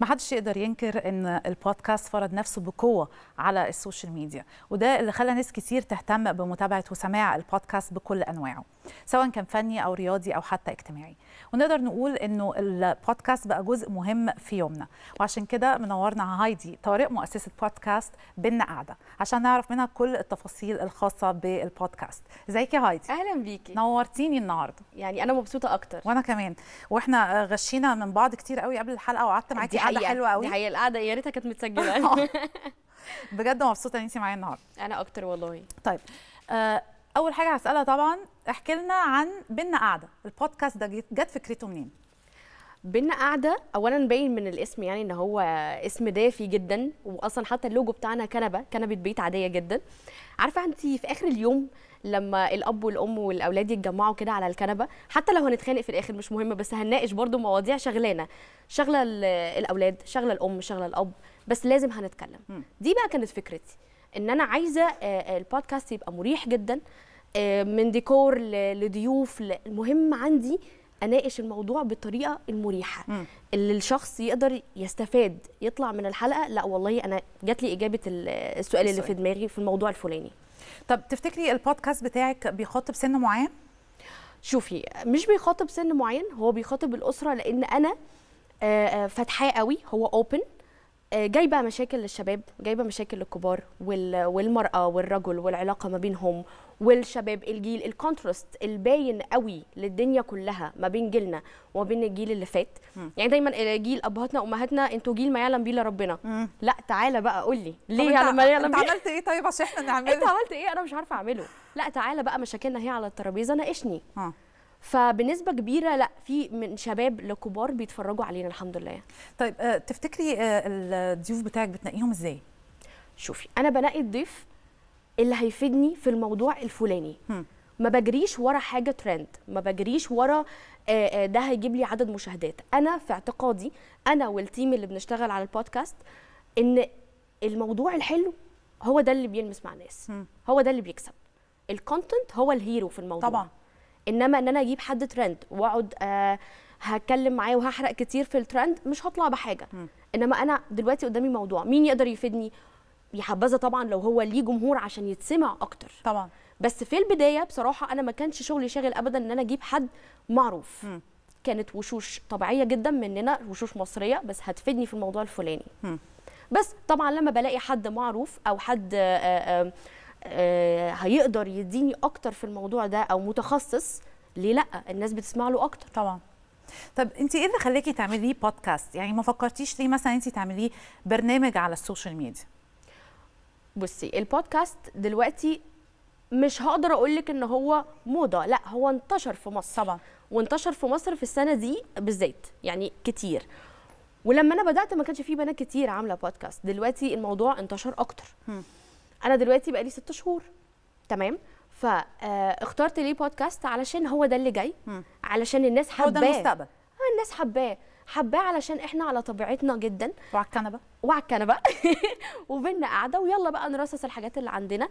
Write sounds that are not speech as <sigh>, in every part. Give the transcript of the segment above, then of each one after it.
ما حدش يقدر ينكر ان البودكاست فرض نفسه بقوه على السوشيال ميديا وده اللي خلى ناس كتير تهتم بمتابعه وسماع البودكاست بكل انواعه سواء كان فني او رياضي او حتى اجتماعي ونقدر نقول انه البودكاست بقى جزء مهم في يومنا وعشان كده منورنا هايدي طارق مؤسسه بودكاست بينا قاعده عشان نعرف منها كل التفاصيل الخاصه بالبودكاست ازيك يا هايدي اهلا بيكي نورتيني النهارده يعني انا مبسوطه اكتر وانا كمان واحنا غشينا من بعض كتير قوي قبل الحلقه وقعدت معاكي قعده حلوه قوي دي هي القعده يا ريتها كانت متسجله <laughs> بجد مبسوطه ان انت معايا النهارده انا اكتر والله طيب آه اول حاجه هسالها طبعا احكي لنا عن بينا قاعده البودكاست ده جت فكرته منين بينا قاعده اولا باين من الاسم يعني ان هو اسم دافي جدا واصلا حتى اللوجو بتاعنا كنبه كنبه بيت عاديه جدا عارفه انت في اخر اليوم لما الاب والام والاولاد يتجمعوا كده على الكنبه حتى لو هنتخانق في الاخر مش مهم بس هنناقش برضو مواضيع شغلانه شغله الاولاد شغله الام شغله الاب بس لازم هنتكلم دي بقى كانت فكرتي ان انا عايزه آه، آه، البودكاست يبقى مريح جدا آه، من ديكور لضيوف المهم عندي اناقش الموضوع بالطريقه المريحه اللي الشخص يقدر يستفاد يطلع من الحلقه لا والله انا جات لي اجابه السؤال, السؤال اللي في دماغي في الموضوع الفلاني طب تفتكري البودكاست بتاعك بيخاطب سن معين شوفي مش بيخاطب سن معين هو بيخاطب الاسره لان انا فتحاه قوي هو اوبن آه، جايبه مشاكل للشباب جايبه مشاكل للكبار والمراه والرجل والعلاقه ما بينهم والشباب الجيل الكونتراست الباين قوي للدنيا كلها ما بين جيلنا وما بين الجيل اللي فات م. يعني دايما آه، جيل ابهاتنا وامهاتنا انتوا جيل ما يعلم بيه الا ربنا لا تعالى بقى قول لي ليه يعلم ما يعلم بيه انت عملت ايه طيب عشان احنا نعمله انت عملت ايه انا مش عارفه اعمله لا تعالى بقى مشاكلنا هي على الترابيزه ناقشني فبنسبه كبيره لا في من شباب لكبار بيتفرجوا علينا الحمد لله طيب آه، تفتكري آه، الضيوف بتاعك بتنقيهم ازاي شوفي انا بنقي الضيف اللي هيفيدني في الموضوع الفلاني ما بجريش ورا حاجه ترند ما بجريش ورا آه، ده هيجيب لي عدد مشاهدات انا في اعتقادي انا والتيم اللي بنشتغل على البودكاست ان الموضوع الحلو هو ده اللي بيلمس مع الناس هو ده اللي بيكسب الكونتنت هو الهيرو في الموضوع طبعا انما ان انا اجيب حد ترند واقعد آه هتكلم معاه وهحرق كتير في الترند مش هطلع بحاجه م. انما انا دلوقتي قدامي موضوع مين يقدر يفيدني يا حبذا طبعا لو هو ليه جمهور عشان يتسمع اكتر طبعا بس في البدايه بصراحه انا ما كانش شغلي شاغل ابدا ان انا اجيب حد معروف م. كانت وشوش طبيعيه جدا مننا وشوش مصريه بس هتفيدني في الموضوع الفلاني م. بس طبعا لما بلاقي حد معروف او حد آآ آه، آآ آه، آه، آه، هيقدر يديني اكتر في الموضوع ده او متخصص ليه لا الناس بتسمع له اكتر طبعا طب انت ايه اللي خلاكي تعمليه بودكاست يعني ما فكرتيش ليه مثلا انت تعمليه برنامج على السوشيال ميديا بصي البودكاست دلوقتي مش هقدر اقول لك ان هو موضه لا هو انتشر في مصر طبعا وانتشر في مصر في السنه دي بالذات يعني كتير ولما انا بدات ما كانش في بنات كتير عامله بودكاست دلوقتي الموضوع انتشر اكتر م. انا دلوقتي بقالي ست شهور تمام فاخترت آه، ليه بودكاست علشان هو ده اللي جاي علشان الناس حباه هو ده المستقبل آه، الناس حباه حباه علشان احنا على طبيعتنا جدا وعلى الكنبه وعلى الكنبه <laughs> وبينا قاعده ويلا بقى نرصص الحاجات اللي عندنا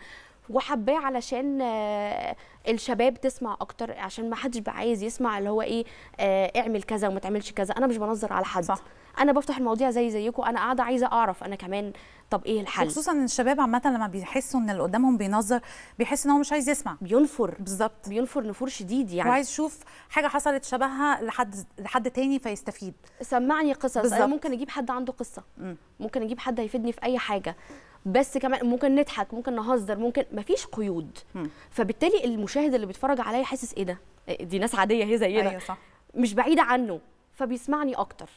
وحباه علشان آه، الشباب تسمع اكتر عشان ما حدش بقى عايز يسمع اللي هو ايه آه، اعمل كذا وما تعملش كذا انا مش بنظر على حد صح. انا بفتح المواضيع زي زيكم انا قاعده عايزه اعرف انا كمان طب ايه الحل خصوصا ان الشباب عامه لما بيحسوا ان اللي قدامهم بينظر بيحس ان هو مش عايز يسمع بينفر بالظبط بينفر نفور شديد يعني وعايز يشوف حاجه حصلت شبهها لحد لحد تاني فيستفيد سمعني قصص بالزبط. انا ممكن اجيب حد عنده قصه م. ممكن اجيب حد هيفيدني في اي حاجه بس كمان ممكن نضحك ممكن نهزر ممكن مفيش قيود فبالتالي المشاهد اللي بيتفرج عليا حاسس ايه ده إيه، دي ناس عاديه هي زينا أيوة صح. مش بعيده عنه فبيسمعني اكتر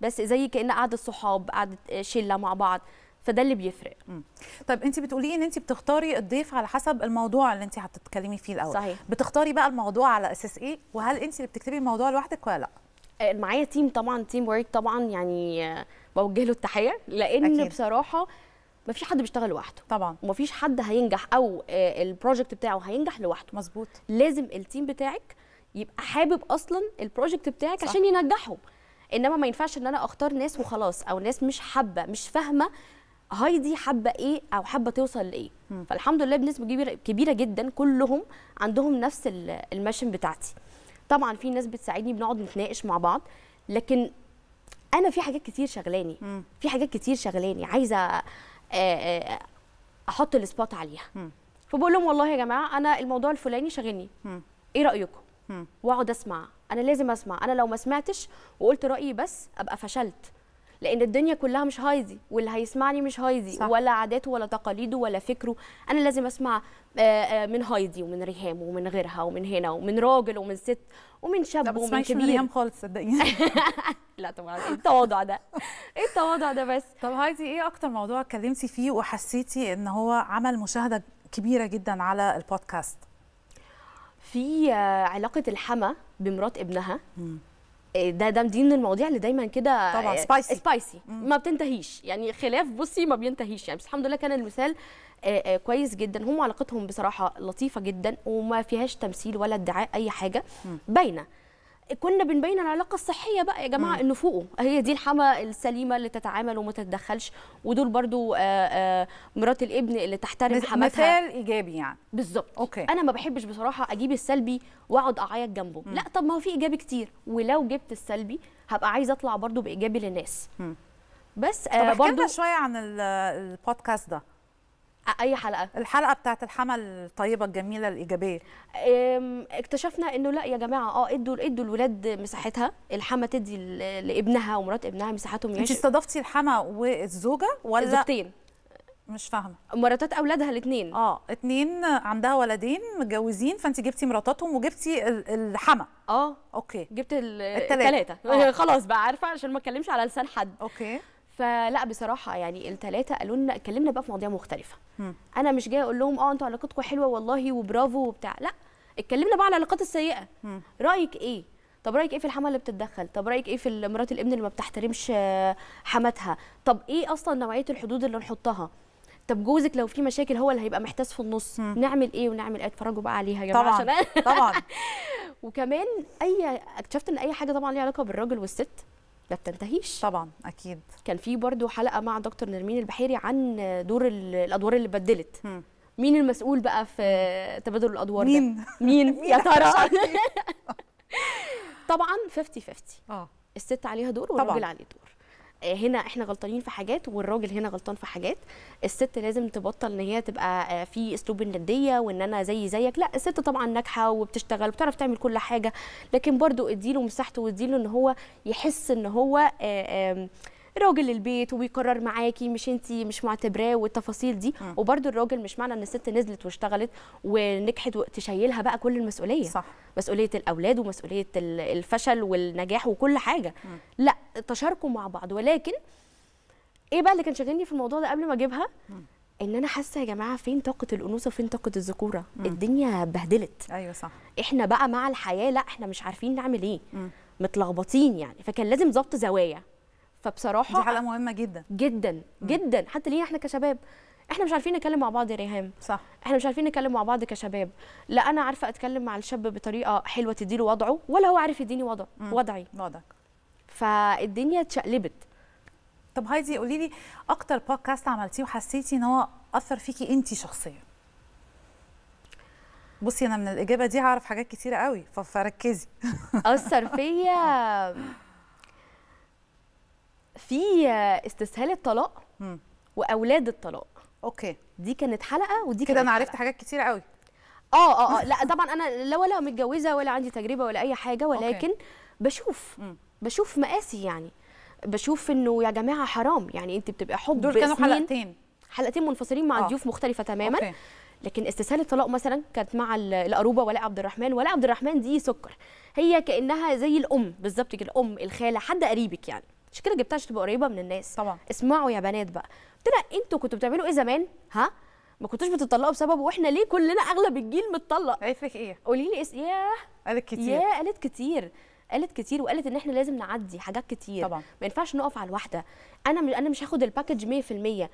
بس زي كان قعده صحاب قعده آه، شله مع بعض فده اللي بيفرق مم. طيب انت بتقولي ان انت بتختاري الضيف على حسب الموضوع اللي انت هتتكلمي فيه الاول صحيح. بتختاري بقى الموضوع على اساس ايه وهل انت اللي بتكتبي الموضوع لوحدك ولا لا آه، معايا تيم طبعا تيم ورك طبعا يعني آه، بوجه له التحيه لان أكيد. بصراحه مفيش حد بيشتغل لوحده طبعا ومفيش حد هينجح او آه، البروجكت بتاعه هينجح لوحده مظبوط لازم التيم بتاعك يبقى حابب اصلا البروجكت بتاعك صح. عشان ينجحه انما ما ينفعش ان انا اختار ناس وخلاص او ناس مش حابه مش فاهمه هايدي حابه ايه او حابه توصل لايه م. فالحمد لله بنسبه كبيره كبيره جدا كلهم عندهم نفس المشن بتاعتي طبعا في ناس بتساعدني بنقعد نتناقش مع بعض لكن انا في حاجات كتير شغلاني في حاجات كتير شغلاني عايزه آه، آه، احط السبوت عليها فبقول لهم والله يا جماعه انا الموضوع الفلاني شاغلني ايه رايكم واقعد اسمع انا لازم اسمع انا لو ما سمعتش وقلت رايي بس ابقى فشلت لان الدنيا كلها مش هايزي واللي هيسمعني مش هايزي صح. ولا عاداته ولا تقاليده ولا فكره انا لازم اسمع آه، آه، من هايدي ومن ريهام ومن غيرها ومن هنا ومن راجل ومن ست ومن شاب ومن كبير ريهام خالص صدقيني <laughs> لا طبعا ايه التواضع ده ايه التواضع ده بس طب هايدي ايه اكتر موضوع اتكلمتي فيه وحسيتي ان هو عمل مشاهده كبيره جدا على البودكاست في آه، علاقه الحما بمرات ابنها ده ده دي من المواضيع اللي دايما كده طبعا سبايسي آه، سبايسي ما بتنتهيش يعني خلاف بصي ما بينتهيش يعني بس الحمد لله كان المثال آه، آه، كويس جدا هم علاقتهم بصراحه لطيفه جدا وما فيهاش تمثيل ولا ادعاء اي حاجه باينه كنا بنبين العلاقه الصحيه بقى يا جماعه انه فوقه هي دي الحما السليمه اللي تتعامل وما تتدخلش ودول برضو آآ آه، آآ آه، مرات الابن اللي تحترم حماتها مثال ايجابي يعني بالظبط اوكي انا ما بحبش بصراحه اجيب السلبي واقعد اعيط جنبه مم. لا طب ما هو في ايجابي كتير ولو جبت السلبي هبقى عايزه اطلع برضو بايجابي للناس مم. بس آه برضو شويه عن البودكاست ده اي حلقه الحلقه بتاعت الحمل الطيبه الجميله الايجابيه اكتشفنا انه لا يا جماعه اه ادوا ادوا الولاد مساحتها الحما تدي لابنها ومرات ابنها مساحتهم انت استضفتي الحما والزوجه ولا الزوجتين مش فاهمه مراتات اولادها الاثنين اه اثنين عندها ولدين متجوزين فانت جبتي مراتاتهم وجبتي الحما اه اوكي جبت الثلاثه آه. <laughs> خلاص بقى عارفه عشان ما اتكلمش على لسان حد اوكي فلا بصراحه يعني الثلاثه قالوا لنا اتكلمنا بقى في مواضيع مختلفه م. انا مش جايه اقول لهم اه انتوا علاقتكم حلوه والله وبرافو وبتاع لا اتكلمنا بقى على العلاقات السيئه م. رايك ايه طب رايك ايه في الحماه اللي بتتدخل طب رايك ايه في مرات الابن اللي ما بتحترمش آه، حماتها طب ايه اصلا نوعيه الحدود اللي نحطها طب جوزك لو في مشاكل هو اللي هيبقى محتاس في النص م. نعمل ايه ونعمل ايه اتفرجوا بقى عليها يا جماعه طبعا عشان <laughs> طبعا وكمان اي اكتشفت ان اي حاجه طبعا ليها علاقه بالراجل والست ما بتنتهيش طبعا اكيد كان في برضو حلقه مع دكتور نرمين البحيري عن دور الادوار اللي بدلت مين المسؤول بقى في تبادل الادوار مين ده؟ <laughs> مين يا ترى <laughs> طبعا 50 50 اه الست عليها دور والراجل عليه دور هنا احنا غلطانين في حاجات والراجل هنا غلطان في حاجات الست لازم تبطل ان هي تبقى آه، في اسلوب النديه وان انا زي زيك لا الست طبعا ناجحه وبتشتغل وبتعرف تعمل كل حاجه لكن برضو اديله مساحته واديله ان هو يحس ان هو آآ آه، آآ راجل البيت وبيقرر معاكي مش انت مش معتبراه والتفاصيل دي وبرده الراجل مش معنى ان الست نزلت واشتغلت ونجحت تشيلها بقى كل المسؤوليه صح. مسؤوليه الاولاد ومسؤوليه الفشل والنجاح وكل حاجه م. لا تشاركوا مع بعض ولكن ايه بقى اللي كان شاغلني في الموضوع ده قبل ما اجيبها ان انا حاسه يا جماعه فين طاقه الانوثه وفين طاقه الذكوره الدنيا بهدلت ايوه صح احنا بقى مع الحياه لا احنا مش عارفين نعمل ايه متلخبطين يعني فكان لازم ظبط زوايا فبصراحه دي حلقه مهمه جدا جدا م. جدا حتى ليه احنا كشباب احنا مش عارفين نتكلم مع بعض يا ريهام صح احنا مش عارفين نتكلم مع بعض كشباب لا انا عارفه اتكلم مع الشاب بطريقه حلوه تديله وضعه ولا هو عارف يديني وضع م. وضعي وضعك فالدنيا اتشقلبت طب هايدي قولي لي اكتر بودكاست عملتيه وحسيتي ان هو اثر فيكي انت شخصيا بصي انا من الاجابه دي هعرف حاجات كتيره قوي فركزي اثر فيا <laughs> في استسهال الطلاق واولاد الطلاق اوكي دي كانت حلقه ودي كده انا عرفت حاجات كتيره قوي آه،, اه اه لا طبعا انا لا ولا متجوزه ولا عندي تجربه ولا اي حاجه ولكن أوكي. بشوف م. بشوف مقاسي يعني بشوف انه يا جماعه حرام يعني انت بتبقى حب دول كانوا حلقتين حلقتين منفصلين مع أوه. ضيوف مختلفه تماما أوكي. لكن استسهال الطلاق مثلا كانت مع القروبه ولاء عبد الرحمن ولاء عبد الرحمن دي سكر هي كانها زي الام بالظبط كده الام الخاله حد قريبك يعني عشان كده جبتها عشان تبقى قريبه من الناس طبعا اسمعوا يا بنات بقى قلت لها انتوا كنتوا بتعملوا ايه زمان ها ما كنتوش بتطلقوا بسببه واحنا ليه كلنا اغلب الجيل متطلق عيفك ايه قولي لي اس ياه قالت كتير ياه قالت كتير قالت كتير وقالت ان احنا لازم نعدي حاجات كتير طبعا ما ينفعش نقف على الواحده انا انا مش هاخد الباكج 100%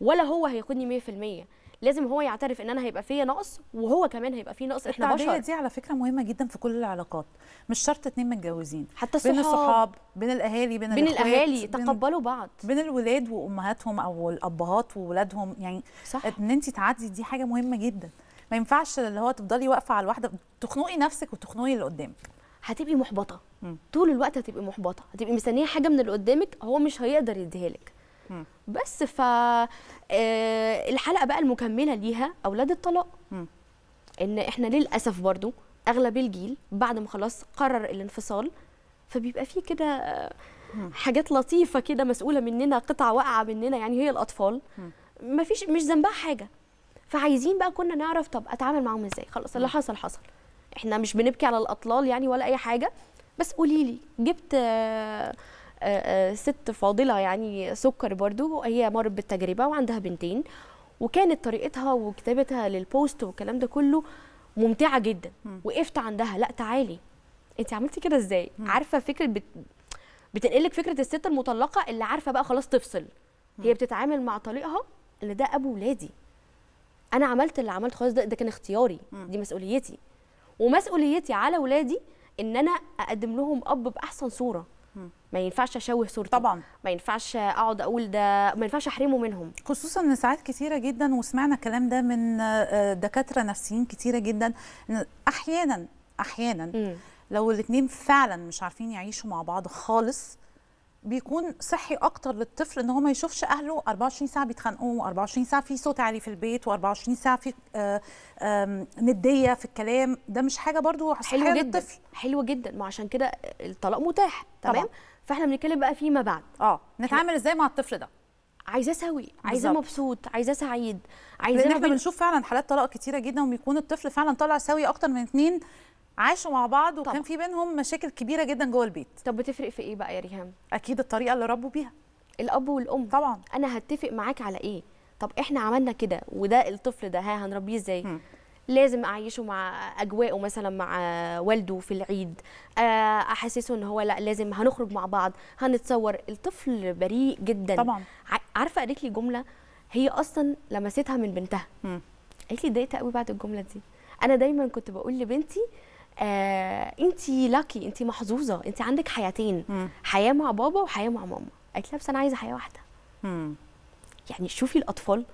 ولا هو هياخدني 100% لازم هو يعترف ان انا هيبقى فيا نقص وهو كمان هيبقى فيه نقص احنا بشر دي على فكره مهمه جدا في كل العلاقات مش شرط اتنين متجوزين حتى الصحاب بين الصحاب بين الاهالي بين, بين الاهالي تقبلوا بعض بين الولاد وامهاتهم او الابهات وولادهم يعني صح. ان انت تعدي دي حاجه مهمه جدا ما ينفعش اللي هو تفضلي واقفه على الواحده تخنقي نفسك وتخنقي اللي قدامك هتبقي محبطه م. طول الوقت هتبقي محبطه هتبقي مستنيه حاجه من اللي قدامك هو مش هيقدر يديها لك بس ف آه، الحلقه بقى المكمله ليها اولاد الطلاق ان احنا للاسف برضو اغلب الجيل بعد ما خلاص قرر الانفصال فبيبقى فيه كده آه، حاجات لطيفه كده مسؤوله مننا قطعه واقعه مننا يعني هي الاطفال ما فيش مش ذنبها حاجه فعايزين بقى كنا نعرف طب اتعامل معاهم ازاي خلاص اللي حصل حصل احنا مش بنبكي على الاطلال يعني ولا اي حاجه بس قولي لي جبت آه، آه، آه، ست فاضله يعني سكر برضو هي مرت بالتجربه وعندها بنتين وكانت طريقتها وكتابتها للبوست والكلام ده كله ممتعه جدا وقفت عندها لا تعالي انت عملتي كده ازاي عارفه فكره بت... بتنقلك فكره الست المطلقه اللي عارفه بقى خلاص تفصل هي بتتعامل مع طليقها اللي ده ابو ولادي انا عملت اللي عملت خلاص ده, ده كان اختياري دي مسؤوليتي ومسؤوليتي على ولادي ان انا اقدم لهم اب باحسن صوره ما ينفعش اشوه صورته طبعا ما ينفعش اقعد اقول ده ما ينفعش احرمه منهم خصوصا ان ساعات كتيره جدا وسمعنا الكلام ده من آه، آه، دكاتره نفسيين كتيره جدا احيانا احيانا م. لو الاثنين فعلا مش عارفين يعيشوا مع بعض خالص بيكون صحي اكتر للطفل ان هو ما يشوفش اهله 24 ساعه بيتخانقوا و 24 ساعه في صوت عالي في البيت و24 ساعه في آه، نديه في الكلام ده مش حاجه برضو حلوه جدا للطفل. حلوه جدا ما عشان كده الطلاق متاح تمام فاحنا بنتكلم بقى فيما بعد اه نتعامل ازاي مع الطفل ده عايزاه سوي عايزاه مبسوط عايزاه سعيد عايزاه لان احنا بنشوف فعلا حالات طلاق كتيره جدا وبيكون الطفل فعلا طالع سوي اكتر من اثنين عاشوا مع بعض وكان طبعا. في بينهم مشاكل كبيره جدا جوه البيت طب بتفرق في ايه بقى يا ريهام اكيد الطريقه اللي ربوا بيها الاب والام طبعا انا هتفق معاك على ايه طب احنا عملنا كده وده الطفل ده ها هنربيه ازاي لازم اعيشه مع اجواءه مثلا مع والده في العيد آه، احسسه ان هو لا لازم هنخرج مع بعض هنتصور الطفل بريء جدا طبعا عارفه قالت لي جمله هي اصلا لمستها من بنتها قالت لي اتضايقت قوي بعد الجمله دي انا دايما كنت بقول لبنتي آه انت لاكي انت محظوظه انت عندك حياتين حياه مع بابا وحياه مع ماما قالت لها بس انا عايزه حياه واحده يعني شوفي الاطفال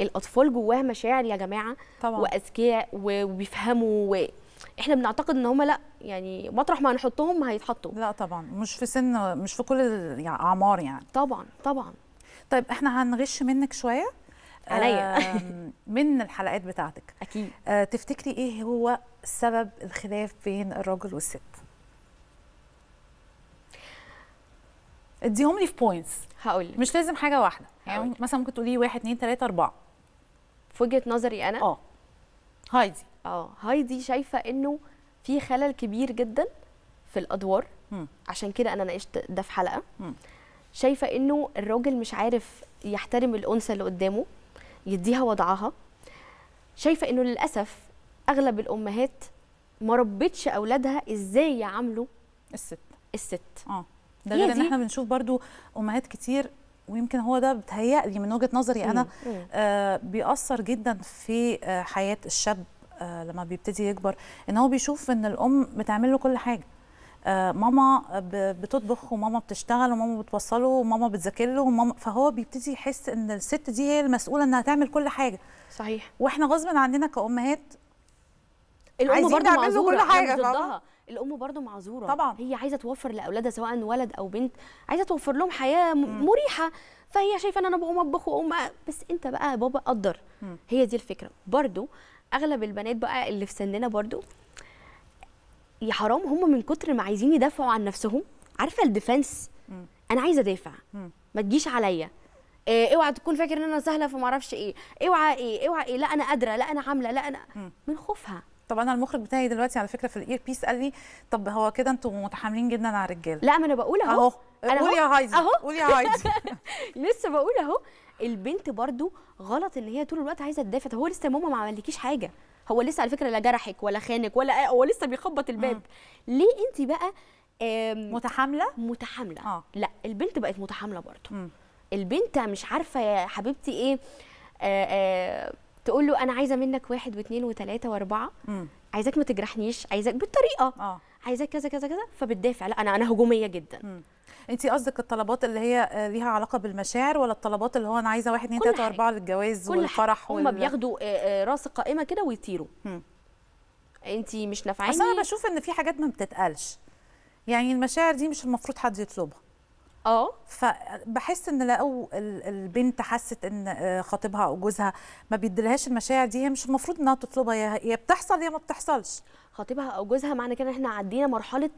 الاطفال جواها مشاعر يا جماعه طبعا واذكياء وبيفهموا و... احنا بنعتقد ان هم لا يعني مطرح ما هنحطهم هيتحطوا لا طبعا مش في سن مش في كل الاعمار يعني, يعني طبعا طبعا طيب احنا هنغش منك شويه عليا من الحلقات بتاعتك <laughs> اكيد آه، تفتكري ايه هو سبب الخلاف بين الراجل والست اديهم لي في بوينتس هقول مش لازم حاجه واحده يعني هقولك. مثلا ممكن تقولي واحد 2 3 4 في وجهه نظري انا اه هايدي اه هايدي شايفه انه في خلل كبير جدا في الادوار م. عشان كده انا ناقشت ده في حلقه م. شايفه انه الراجل مش عارف يحترم الانثى اللي قدامه يديها وضعها شايفه انه للاسف اغلب الامهات ما ربتش اولادها ازاي يعاملوا الست الست اه ده غير ان احنا بنشوف برضو امهات كتير ويمكن هو ده بتهيألي من وجهه نظري انا آه بيأثر جدا في آه حياه الشاب آه لما بيبتدي يكبر ان هو بيشوف ان الام بتعمل له كل حاجه آه ماما بتطبخ وماما بتشتغل وماما بتوصله وماما بتذاكر له وماما فهو بيبتدي يحس ان الست دي هي المسؤوله انها تعمل كل حاجه صحيح واحنا غصب عننا كامهات الام برضه معذوره كل يعني حاجه الام برضه معذوره طبعا هي عايزه توفر لاولادها سواء ولد او بنت عايزه توفر لهم حياه مريحه فهي شايفه ان انا بقوم اطبخ واقوم بس انت بقى بابا قدر هي دي الفكره برضه اغلب البنات بقى اللي في سننا برضه يا حرام هم من كتر ما عايزين يدافعوا عن نفسهم عارفه الديفنس انا عايزه ادافع ما تجيش عليا إيه اوعى تكون فاكر ان انا سهله فما اعرفش ايه اوعى ايه اوعى ايه لا انا قادره لا انا عامله لا انا من خوفها طب انا المخرج بتاعي دلوقتي على فكره في الاير بيس قال لي طب هو كده انتوا متحاملين جدا على الرجاله لا ما انا بقول اهو اهو قول يا هايدي اهو قول يا هايدي <laughs> لسه بقول اهو البنت برضو غلط ان هي طول الوقت عايزه تدافع هو لسه ماما ما عملكيش حاجه هو لسه على فكره لا جرحك ولا خانك ولا هو لسه بيخبط الباب ليه انت بقى متحامله متحامله آه. لا البنت بقت متحامله برضو البنت مش عارفه يا حبيبتي ايه آآ آه، آآ آه، تقول له انا عايزه منك واحد واثنين وثلاثه واربعه عايزاك ما تجرحنيش عايزاك بالطريقه آه. عايزاك كذا كذا كذا فبتدافع لا انا انا هجوميه جدا مم. انت قصدك الطلبات اللي هي آه، ليها علاقه بالمشاعر ولا الطلبات اللي هو انا عايزه واحد اثنين ثلاثه واربعه للجواز كل والفرح وال... هم بياخدوا آه، آه، راس القائمه كده ويطيروا انت مش نافعاني اصل انا بشوف ان في حاجات ما بتتقالش يعني المشاعر دي مش المفروض حد يطلبها اه فبحس ان لو البنت حست ان آه، خطيبها او جوزها ما بيديلهاش المشاعر دي هي مش المفروض انها تطلبها يا بتحصل يا ما بتحصلش خطيبها او جوزها معنى كده ان احنا عدينا مرحله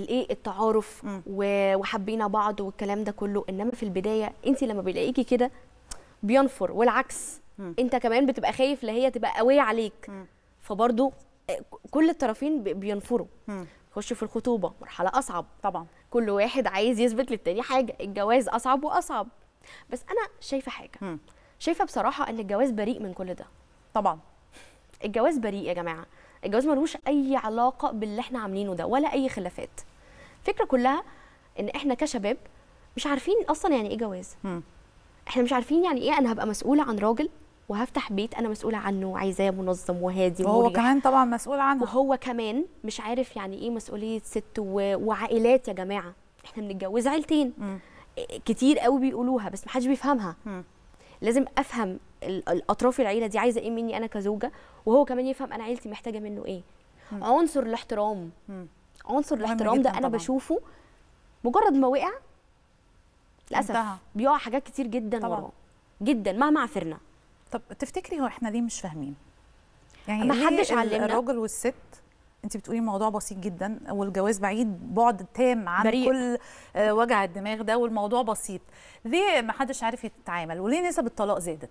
الايه التعارف وحبينا بعض والكلام ده كله انما في البدايه انت لما بيلاقيكي كده بينفر والعكس م. انت كمان بتبقى خايف لا هي تبقى قويه عليك م. آه، كل الطرفين بينفروا م. يخشوا في الخطوبه مرحله اصعب طبعا كل واحد عايز يثبت للتاني حاجه الجواز اصعب واصعب بس انا شايفه حاجه م. شايفه بصراحه ان الجواز بريء من كل ده طبعا الجواز بريء يا جماعه الجواز ملوش اي علاقه باللي احنا عاملينه ده ولا اي خلافات الفكره كلها ان احنا كشباب مش عارفين اصلا يعني ايه جواز م. احنا مش عارفين يعني ايه انا هبقى مسؤوله عن راجل وهفتح بيت انا مسؤوله عنه وعايزاه منظم وهادي وهو كمان طبعا مسؤول عنه وهو كمان مش عارف يعني ايه مسؤوليه ست و... وعائلات يا جماعه احنا بنتجوز عيلتين إيه، كتير قوي بيقولوها بس محدش بيفهمها لازم افهم الاطراف العيله دي عايزه ايه مني انا كزوجه وهو كمان يفهم انا عيلتي محتاجه منه ايه عنصر الاحترام عنصر الاحترام ده انا طبعًا. بشوفه مجرد ما وقع للاسف بيقع حاجات كتير جدا وراه جدا مهما عفرنا طب تفتكري هو احنا ليه مش فاهمين يعني ما حدش علمنا الراجل والست انت بتقولي الموضوع بسيط جدا والجواز بعيد بعد تام عن بريق. كل آه، وجع الدماغ ده والموضوع بسيط ليه ما حدش عارف يتعامل وليه نسب الطلاق زادت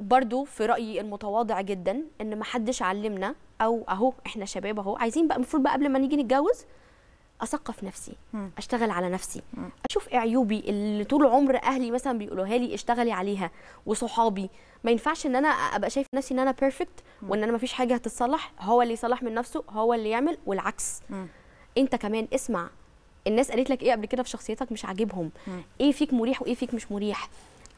برضو في رايي المتواضع جدا ان ما حدش علمنا او اهو احنا شباب اهو عايزين بقى المفروض بقى قبل ما نيجي نتجوز اثقف نفسي اشتغل على نفسي م. اشوف عيوبي اللي طول عمر اهلي مثلا بيقولوها لي اشتغلي عليها وصحابي ما ينفعش ان انا ابقى شايف نفسي ان انا بيرفكت وان انا ما فيش حاجه هتتصلح هو اللي يصلح من نفسه هو اللي يعمل والعكس انت كمان اسمع الناس قالت لك ايه قبل كده في شخصيتك مش عاجبهم ايه فيك مريح وايه فيك مش مريح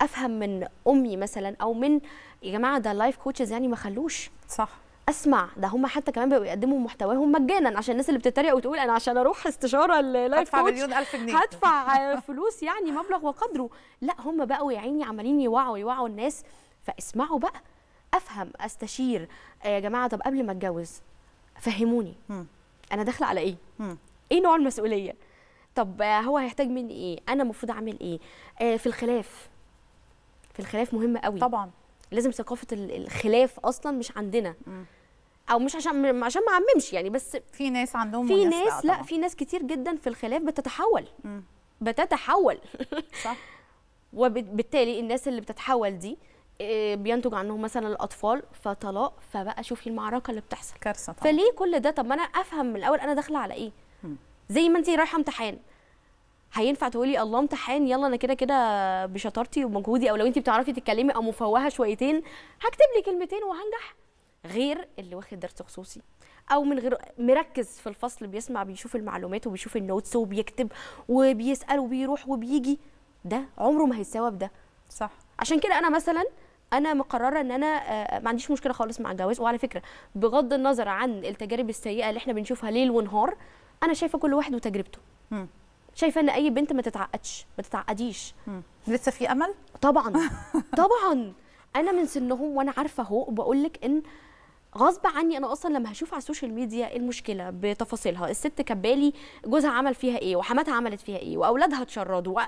افهم من امي مثلا او من يا جماعه ده اللايف كوتشز يعني ما خلوش صح اسمع ده هم حتى كمان بقوا يقدموا محتواهم مجانا عشان الناس اللي بتتريق وتقول انا عشان اروح استشاره اللايف هدفع مليون الف جنيه هدفع فلوس يعني مبلغ وقدره لا هم بقوا يا عيني عمالين يوعوا يوعوا الناس فاسمعوا بقى افهم استشير آه، يا جماعه طب قبل ما اتجوز فهموني انا داخله على ايه ايه نوع المسؤوليه طب آه، هو هيحتاج مني ايه انا المفروض اعمل ايه آه، في الخلاف في الخلاف مهم قوي طبعا لازم ثقافه الخلاف اصلا مش عندنا م. او مش عشان عشان ما عممش يعني بس في ناس عندهم في ناس لا, طبعا. في ناس كتير جدا في الخلاف بتتحول م. بتتحول <laughs> صح وبالتالي الناس اللي بتتحول دي آه، بينتج عنهم مثلا الاطفال فطلاق فبقى شوفي إيه المعركه اللي بتحصل كارثه طبعا فليه كل ده طب ما انا افهم من الاول انا داخله على ايه م. زي ما انت رايحه امتحان هينفع تقولي الله امتحان يلا انا كده كده بشطارتي ومجهودي او لو انت بتعرفي تتكلمي او مفوهه شويتين هكتب لي كلمتين وهنجح غير اللي واخد درس خصوصي او من غير مركز في الفصل بيسمع بيشوف المعلومات وبيشوف النوتس وبيكتب وبيسال وبيروح وبيجي ده عمره ما هيتساوى بده صح عشان كده انا مثلا انا مقرره ان انا آه، آه، ما عنديش مشكله خالص مع الجواز وعلى فكره بغض النظر عن التجارب السيئه اللي احنا بنشوفها ليل ونهار انا شايفه كل واحد وتجربته شايفه ان اي بنت ما تتعقدش ما تتعقديش لسه في امل طبعا <laughs> طبعا انا من سنهم وانا عارفه اهو بقول لك ان غصب عني انا اصلا لما هشوف على السوشيال ميديا إيه المشكله بتفاصيلها الست كبالي جوزها عمل فيها ايه وحماتها عملت فيها ايه واولادها اتشردوا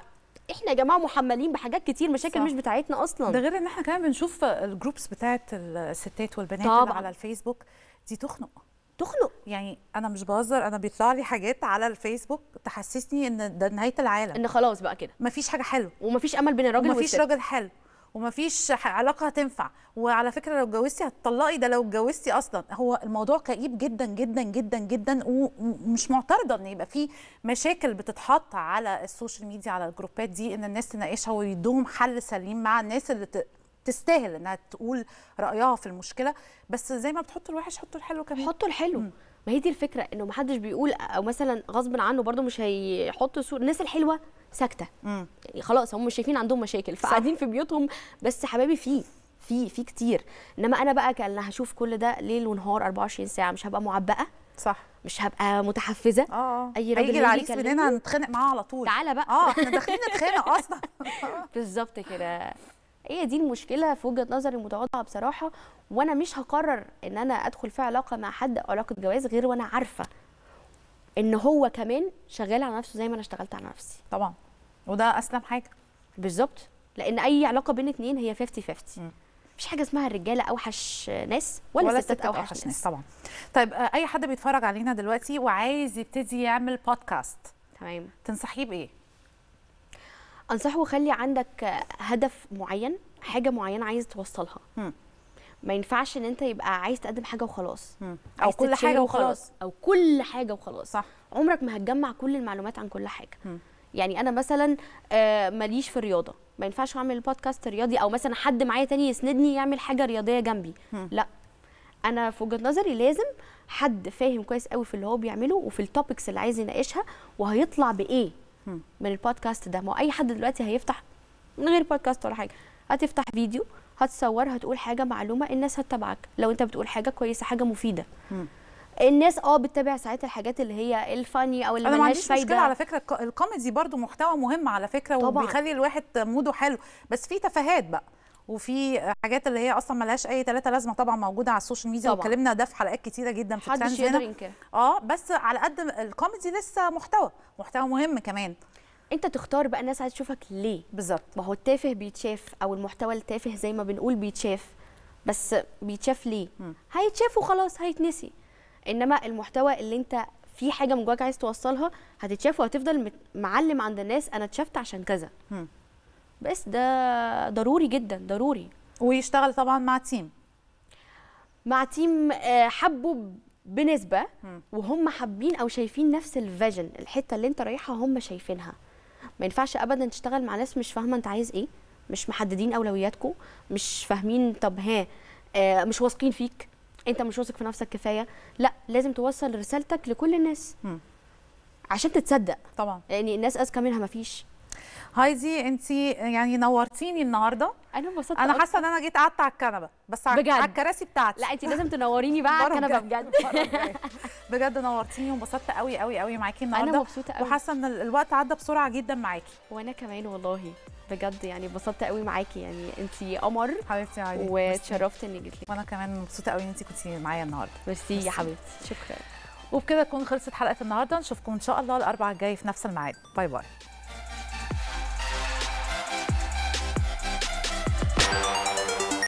احنا يا جماعه محملين بحاجات كتير مشاكل صح. مش بتاعتنا اصلا ده غير ان احنا كمان بنشوف الجروبس بتاعه الستات والبنات طبعا. على الفيسبوك دي تخنق تخنق يعني انا مش بهزر انا بيطلع لي حاجات على الفيسبوك تحسسني ان ده نهايه العالم ان خلاص بقى كده مفيش حاجه حلوه ومفيش امل بين الراجل والست مفيش راجل حلو ومفيش علاقه هتنفع وعلى فكره لو اتجوزتي هتطلقي ده لو اتجوزتي اصلا هو الموضوع كئيب جدا جدا جدا جدا ومش معترضه ان يبقى في مشاكل بتتحط على السوشيال ميديا على الجروبات دي ان الناس تناقشها ويدوهم حل سليم مع الناس اللي تستاهل انها تقول رايها في المشكله بس زي ما بتحط الوحش حطوا الحلو كمان حطوا الحلو ما هي دي الفكره انه ما حدش بيقول او مثلا غصب عنه برده مش هيحط صور الناس الحلوه ساكته يعني خلاص هم مش شايفين عندهم مشاكل فقاعدين في بيوتهم بس حبايبي في في في كتير انما انا بقى كان هشوف كل ده ليل ونهار 24 ساعه مش هبقى معبأه صح مش هبقى متحفزه اه, آه. اي راجل عليك العريس مننا نتخانق معاه على طول تعالى بقى اه احنا داخلين نتخانق اصلا <laughs> بالظبط كده هي دي المشكله في وجهه نظري المتواضعه بصراحه وانا مش هقرر ان انا ادخل في علاقه مع حد او علاقه جواز غير وانا عارفه ان هو كمان شغال على نفسه زي ما انا اشتغلت على نفسي طبعا وده اسلم حاجه بالظبط لان اي علاقه بين اتنين هي 50 50 مفيش حاجه اسمها الرجاله اوحش ناس ولا, ولا الستات أوحش, اوحش ناس. ناس طبعا طيب اي حد بيتفرج علينا دلوقتي وعايز يبتدي يعمل بودكاست تمام تنصحيه بايه انصحه خلي عندك هدف معين حاجه معينه عايز توصلها ما ينفعش ان انت يبقى عايز تقدم حاجه وخلاص او كل حاجه وخلاص او كل حاجه وخلاص صح عمرك ما هتجمع كل المعلومات عن كل حاجه يعني انا مثلا آه، ماليش في الرياضه ما ينفعش اعمل بودكاست رياضي او مثلا حد معايا تاني يسندني يعمل حاجه رياضيه جنبي لا انا في وجهه نظري لازم حد فاهم كويس قوي في اللي هو بيعمله وفي التوبكس اللي عايز يناقشها وهيطلع بايه من البودكاست ده ما هو اي حد دلوقتي هيفتح من غير بودكاست ولا حاجه هتفتح فيديو هتصور هتقول حاجه معلومه الناس هتتابعك لو انت بتقول حاجه كويسه حاجه مفيده الناس اه بتتابع ساعات الحاجات اللي هي الفاني او اللي ملهاش فايده انا ما عنديش مشكله على فكره الكوميدي برضو محتوى مهم على فكره طبعًا. وبيخلي الواحد موده حلو بس في تفاهات بقى وفي حاجات اللي هي اصلا ملهاش اي ثلاثه لازمه طبعا موجوده على السوشيال ميديا واتكلمنا ده في حلقات كتيره جدا في الترندز هنا اه بس على قد الكوميدي لسه محتوى محتوى مهم كمان انت تختار بقى الناس عايز تشوفك ليه بالظبط ما هو التافه بيتشاف او المحتوى التافه زي ما بنقول بيتشاف بس بيتشاف ليه هيتشاف وخلاص هيتنسي انما المحتوى اللي انت في حاجه من جواك عايز توصلها هتتشاف وهتفضل معلم عند الناس انا اتشافت عشان كذا بس ده ضروري جدا ضروري ويشتغل طبعا مع تيم مع تيم آه، حبوا بنسبه وهم حابين او شايفين نفس الفيجن الحته اللي انت رايحها هم شايفينها ما ينفعش ابدا تشتغل مع ناس مش فاهمه انت عايز ايه مش محددين اولوياتكم مش فاهمين طب ها آه، مش واثقين فيك انت مش واثق في نفسك كفايه لا لازم توصل رسالتك لكل الناس عشان تتصدق طبعا يعني الناس اذكى منها ما فيش هايدي انت يعني نورتيني النهارده انا انبسطت انا حاسه ان انا جيت قعدت على الكنبه بس بجد. على الكراسي بتاعتي لا انت لازم تنوريني بقى على الكنبه بجد بجد نورتيني وانبسطت قوي قوي قوي معاكي النهارده انا مبسوطه قوي وحاسه ان الوقت عدى بسرعه جدا معاكي وانا كمان والله بجد يعني انبسطت قوي معاكي يعني انت قمر حبيبتي عادي واتشرفت اني جيت لك وانا كمان مبسوطه قوي ان انت كنتي معايا النهارده ميرسي يا حبيبتي شكرا وبكده تكون خلصت حلقه النهارده نشوفكم ان شاء الله الاربعاء الجاي في نفس الميعاد باي باي